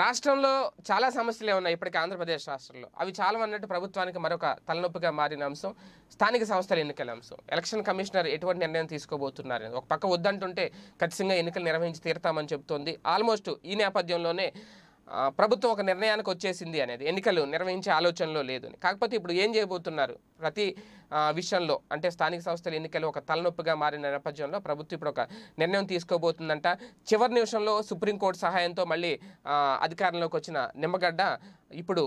రాష్ట్రంలో చాలా సమస్యలే ఉన్నాయి ఇప్పటికీ ఆంధ్రప్రదేశ్ రాష్ట్రంలో అవి చాలా అన్నట్టు ప్రభుత్వానికి మరొక తలనొప్పిగా మారిన అంశం స్థానిక సంస్థల ఎన్నికల అంశం ఎలక్షన్ కమిషనర్ ఎటువంటి నిర్ణయం తీసుకోబోతున్నారు ఒక పక్క వద్దంటుంటే ఖచ్చితంగా ఎన్నికలు నిర్వహించి తీరుతామని చెబుతోంది ఆల్మోస్ట్ ఈ నేపథ్యంలోనే ప్రభుత్వం ఒక నిర్ణయానికి వచ్చేసింది అనేది ఎన్నికలు నిర్వహించే ఆలోచనలో లేదు కాకపోతే ఇప్పుడు ఏం చేయబోతున్నారు ప్రతి విషయంలో అంటే స్థానిక సంస్థల ఎన్నికలు ఒక తలనొప్పిగా మారిన నేపథ్యంలో ప్రభుత్వం ఇప్పుడు ఒక నిర్ణయం తీసుకోబోతుందంట చివరి నిమిషంలో సుప్రీంకోర్టు సహాయంతో మళ్ళీ అధికారంలోకి వచ్చిన నిమ్మగడ్డ ఇప్పుడు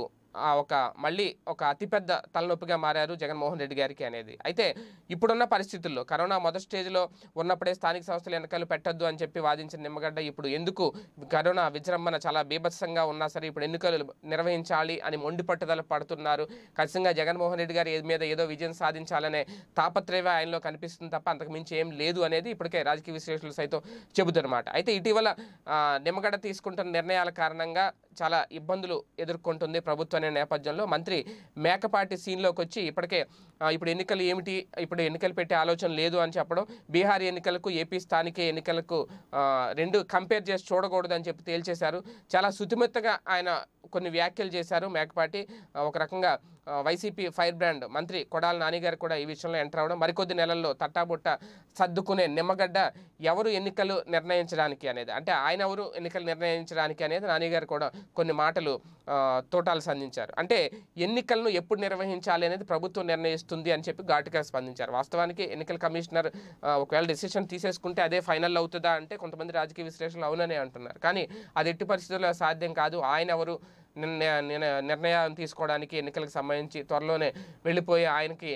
ఒక మళ్ళీ ఒక అతిపెద్ద తలనొప్పిగా మారారు జగన్మోహన్ రెడ్డి గారికి అనేది అయితే ఇప్పుడున్న పరిస్థితుల్లో కరోనా మొదటి స్టేజ్లో ఉన్నప్పుడే స్థానిక సంస్థల ఎన్నికలు పెట్టద్దు అని చెప్పి వాదించిన నిమ్మగడ్డ ఇప్పుడు ఎందుకు కరోనా విజృంభణ చాలా బీభత్సంగా ఉన్నా సరే ఇప్పుడు ఎన్నికలు నిర్వహించాలి అని మొండి పట్టుదల పడుతున్నారు ఖచ్చితంగా జగన్మోహన్ రెడ్డి గారి మీద ఏదో విజయం సాధించాలనే తాపత్రయ ఆయనలో కనిపిస్తుంది తప్ప మించి ఏం లేదు అనేది ఇప్పటికే రాజకీయ విశ్లేషకులు సైతం చెబుతున్నమాట అయితే ఇటీవల నిమ్మగడ్డ తీసుకుంటున్న నిర్ణయాల కారణంగా చాలా ఇబ్బందులు ఎదుర్కొంటుంది ప్రభుత్వం చేస్తున్న నేపథ్యంలో మంత్రి మేకపాటి సీన్లోకి వచ్చి ఇప్పటికే ఇప్పుడు ఎన్నికలు ఏమిటి ఇప్పుడు ఎన్నికలు పెట్టే ఆలోచన లేదు అని చెప్పడం బీహార్ ఎన్నికలకు ఏపీ స్థానిక ఎన్నికలకు రెండు కంపేర్ చేసి చూడకూడదని చెప్పి తేల్చేశారు చాలా శుతిమెత్తగా ఆయన కొన్ని వ్యాఖ్యలు చేశారు మేకపాటి ఒక రకంగా వైసీపీ ఫైర్ బ్రాండ్ మంత్రి కొడాల నానిగారు కూడా ఈ విషయంలో ఎంటర్ అవడం మరికొద్ది నెలల్లో తట్టాబుట్ట సర్దుకునే నిమ్మగడ్డ ఎవరు ఎన్నికలు నిర్ణయించడానికి అనేది అంటే ఆయన ఎవరు ఎన్నికలు నిర్ణయించడానికి అనేది నానిగారు కూడా కొన్ని మాటలు తోటాలు సంధించారు అంటే ఎన్నికలను ఎప్పుడు నిర్వహించాలి అనేది ప్రభుత్వం నిర్ణయిస్తుంది అని చెప్పి ఘాటుగా స్పందించారు వాస్తవానికి ఎన్నికల కమిషనర్ ఒకవేళ డిసిషన్ తీసేసుకుంటే అదే ఫైనల్ అవుతుందా అంటే కొంతమంది రాజకీయ విశ్లేషణలు అవుననే అంటున్నారు కానీ అది ఎట్టి పరిస్థితుల్లో సాధ్యం కాదు ఆయన ఎవరు నిర్ణయం తీసుకోవడానికి ఎన్నికలకు సంబంధించి త్వరలోనే వెళ్ళిపోయి ఆయనకి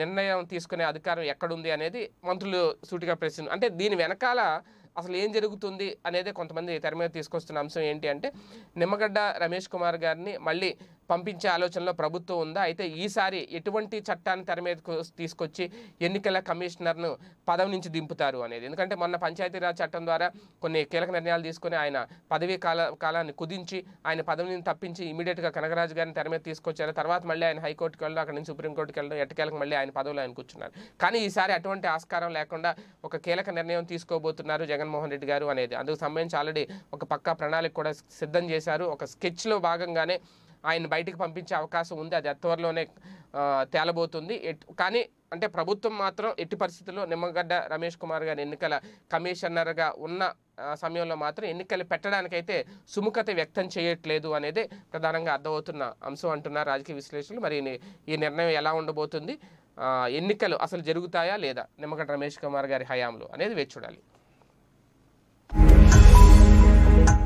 నిర్ణయం తీసుకునే అధికారం ఎక్కడుంది అనేది మంత్రులు సూటిగా ప్రశ్న అంటే దీని వెనకాల అసలు ఏం జరుగుతుంది అనేది కొంతమంది తెర మీద తీసుకొస్తున్న అంశం ఏంటి అంటే నిమ్మగడ్డ రమేష్ కుమార్ గారిని మళ్ళీ పంపించే ఆలోచనలో ప్రభుత్వం ఉందా అయితే ఈసారి ఎటువంటి చట్టాన్ని తెర మీద తీసుకొచ్చి ఎన్నికల కమిషనర్ను పదవి నుంచి దింపుతారు అనేది ఎందుకంటే మొన్న పంచాయతీరాజ్ చట్టం ద్వారా కొన్ని కీలక నిర్ణయాలు తీసుకుని ఆయన పదవీ కాల కాలాన్ని కుదించి ఆయన పదవిని తప్పించి ఇమీడియట్గా కనకరాజు గారిని తెర మీద తీసుకొచ్చారు తర్వాత మళ్ళీ ఆయన హైకోర్టుకి వెళ్ళడం అక్కడ నుంచి సుప్రీంకోర్టుకి వెళ్ళడం ఎట్టకేలకు మళ్ళీ ఆయన పదవిలో ఆయన కూర్చున్నారు కానీ ఈసారి అటువంటి ఆస్కారం లేకుండా ఒక కీలక నిర్ణయం తీసుకోబోతున్నారు జగన్మోహన్ రెడ్డి గారు అనేది అందుకు సంబంధించి ఆల్రెడీ ఒక పక్కా ప్రణాళిక కూడా సిద్ధం చేశారు ఒక స్కెచ్లో భాగంగానే ఆయన బయటికి పంపించే అవకాశం ఉంది అది త్వరలోనే తేలబోతుంది కానీ అంటే ప్రభుత్వం మాత్రం ఎట్టి పరిస్థితుల్లో నిమ్మగడ్డ రమేష్ కుమార్ గారి ఎన్నికల కమిషనర్గా ఉన్న సమయంలో మాత్రం ఎన్నికలు పెట్టడానికైతే సుముఖత వ్యక్తం చేయట్లేదు అనేది ప్రధానంగా అర్థమవుతున్న అంశం అంటున్నారు రాజకీయ విశ్లేషకులు మరి ఈ నిర్ణయం ఎలా ఉండబోతుంది ఎన్నికలు అసలు జరుగుతాయా లేదా నిమ్మగడ్డ రమేష్ కుమార్ గారి హయాంలో అనేది వేచి చూడాలి